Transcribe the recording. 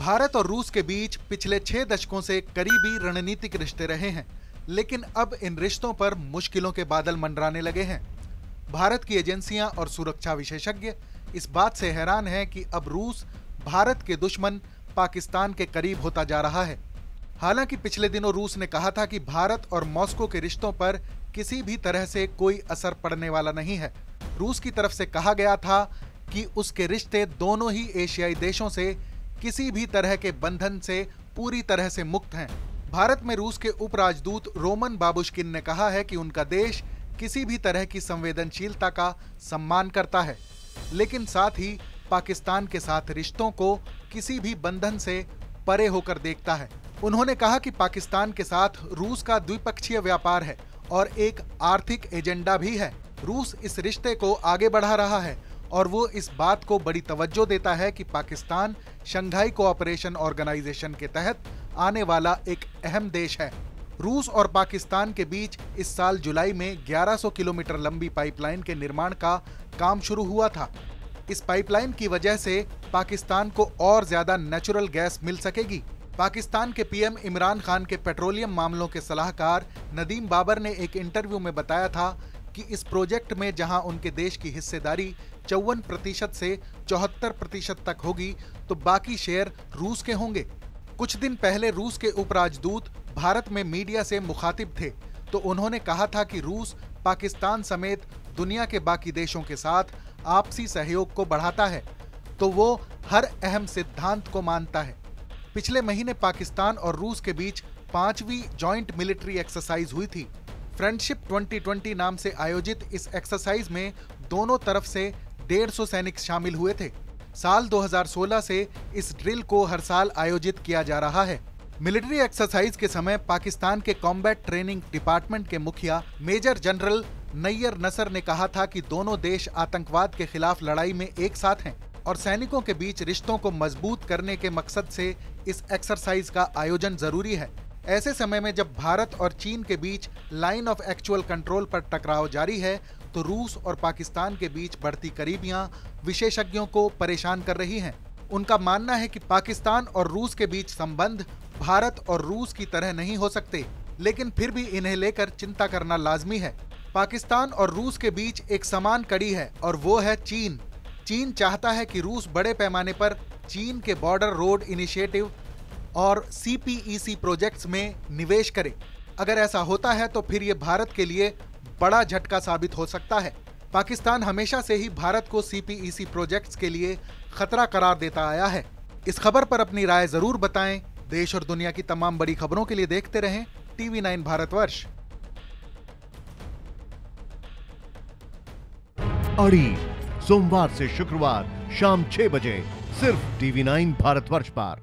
भारत और रूस के बीच पिछले छह दशकों से करीबी रणनीतिक रिश्ते रहे हैं लेकिन अब इन रिश्तों पर मुश्किलों के बादल मंडराने लगे हैं भारत की एजेंसियां और सुरक्षा विशेषज्ञ इस बात से हैरान हैं कि अब रूस भारत के दुश्मन पाकिस्तान के करीब होता जा रहा है हालांकि पिछले दिनों रूस ने कहा था कि भारत और मॉस्को के रिश्तों पर किसी भी तरह से कोई असर पड़ने वाला नहीं है रूस की तरफ से कहा गया था कि उसके रिश्ते दोनों ही एशियाई देशों से किसी भी तरह के बंधन से पूरी तरह से मुक्त हैं भारत में रूस के उपराजदूत रोमन बाबुश्किन ने कहा है कि उनका देश किसी भी तरह की संवेदनशीलता का सम्मान करता है लेकिन साथ ही पाकिस्तान के साथ रिश्तों को किसी भी बंधन से परे होकर देखता है उन्होंने कहा कि पाकिस्तान के साथ रूस का द्विपक्षीय व्यापार है और एक आर्थिक एजेंडा भी है रूस इस रिश्ते को आगे बढ़ा रहा है और वो इस बात को बड़ी तवज्जो देता है कि पाकिस्तान शंघाई कोऑपरेशन ऑर्गेनाइजेशन के तहत आने वाला एक अहम देश है रूस और पाकिस्तान के बीच इस साल जुलाई में 1100 किलोमीटर लंबी पाइपलाइन के निर्माण का काम शुरू हुआ था इस पाइपलाइन की वजह से पाकिस्तान को और ज्यादा नेचुरल गैस मिल सकेगी पाकिस्तान के पीएम इमरान खान के पेट्रोलियम मामलों के सलाहकार नदीम बाबर ने एक इंटरव्यू में बताया था कि इस प्रोजेक्ट में जहां उनके देश की हिस्सेदारी चौवन प्रतिशत से चौहत्तर प्रतिशत तक होगी तो बाकी शेयर रूस के होंगे कुछ दिन पहले रूस के उपराजदूत भारत में मीडिया से मुखातिब थे तो उन्होंने कहा था कि रूस पाकिस्तान समेत दुनिया के बाकी देशों के साथ आपसी सहयोग को बढ़ाता है तो वो हर अहम सिद्धांत को मानता है पिछले महीने पाकिस्तान और रूस के बीच पांचवी जॉइंट मिलिट्री एक्सरसाइज हुई थी फ्रेंडशिप 2020 नाम से आयोजित इस एक्सरसाइज में दोनों तरफ से 150 सैनिक शामिल हुए थे साल 2016 से इस ड्रिल को हर साल आयोजित किया जा रहा है मिलिट्री एक्सरसाइज के समय पाकिस्तान के कॉम्बैट ट्रेनिंग डिपार्टमेंट के मुखिया मेजर जनरल नैयर नसर ने कहा था कि दोनों देश आतंकवाद के खिलाफ लड़ाई में एक साथ हैं और सैनिकों के बीच रिश्तों को मजबूत करने के मकसद से इस एक्सरसाइज का आयोजन जरूरी है ऐसे समय में जब भारत और चीन के बीच लाइन ऑफ एक्चुअल कंट्रोल पर टकराव जारी है तो रूस और पाकिस्तान के बीच बढ़ती करीबियां विशेषज्ञों को परेशान कर रही हैं उनका मानना है कि पाकिस्तान और रूस के बीच संबंध भारत और रूस की तरह नहीं हो सकते लेकिन फिर भी इन्हें लेकर चिंता करना लाजमी है पाकिस्तान और रूस के बीच एक समान कड़ी है और वो है चीन चीन चाहता है कि रूस बड़े पैमाने पर चीन के बॉर्डर रोड इनिशिएटिव और सीपीईसी प्रोजेक्ट्स e में निवेश करें अगर ऐसा होता है तो फिर ये भारत के लिए बड़ा झटका साबित हो सकता है पाकिस्तान हमेशा से ही भारत को सीपीईसी प्रोजेक्ट्स e के लिए खतरा करार देता आया है इस खबर पर अपनी राय जरूर बताएं देश और दुनिया की तमाम बड़ी खबरों के लिए देखते रहें टीवी नाइन भारतवर्ष अड़ी सोमवार से शुक्रवार शाम छह बजे सिर्फ टीवी नाइन भारतवर्ष पर